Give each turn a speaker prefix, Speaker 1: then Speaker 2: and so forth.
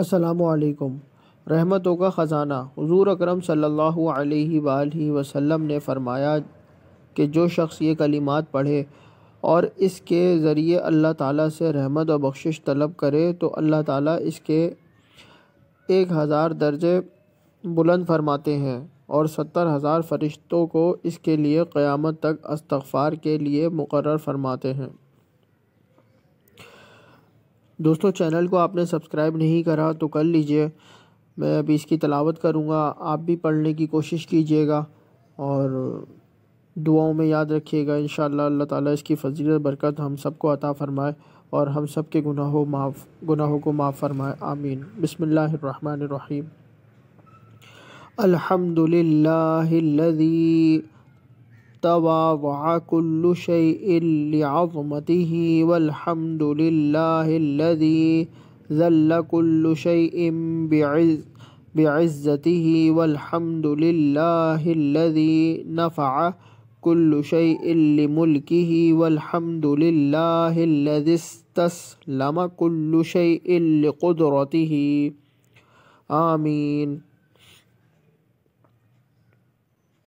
Speaker 1: السلام علیکم رحمتوں کا خزانہ حضور اکرم صلی اللہ علیہ وآلہ وسلم نے فرمایا کہ جو شخص یہ کلمات پڑھے اور اس کے ذریعے اللہ تعالیٰ سے رحمت و بخشش طلب کرے تو اللہ تعالیٰ اس کے ایک ہزار درجے بلند فرماتے ہیں اور ستر ہزار فرشتوں کو اس کے لیے قیامت تک استغفار کے لیے مقرر فرماتے ہیں दोस्तों चैनल को आपने सब्सक्राइब नहीं करा तो कर लीजिए मैं अभी इसकी तलावत करूँगा आप भी पढ़ने की कोशिश कीजिएगा और दुआओं में याद रखिएगा इन अल्लाह ताला इसकी फजीलत बरकत हम सबको अता फ़रमाए और हम सब के गुनाहों माफ़ गुनाहों को माफ़ फ़रमाए आमीन बसमीम अल्हम्दुलिल्लाहिल्लज़ी تواضع كل شيء لعظمته والحمد لله الذي ذل كل شيء بعز بعزته والحمد لله الذي نفع كل شيء لملكه والحمد لله الذي استسلم كل شيء لقدرته آمين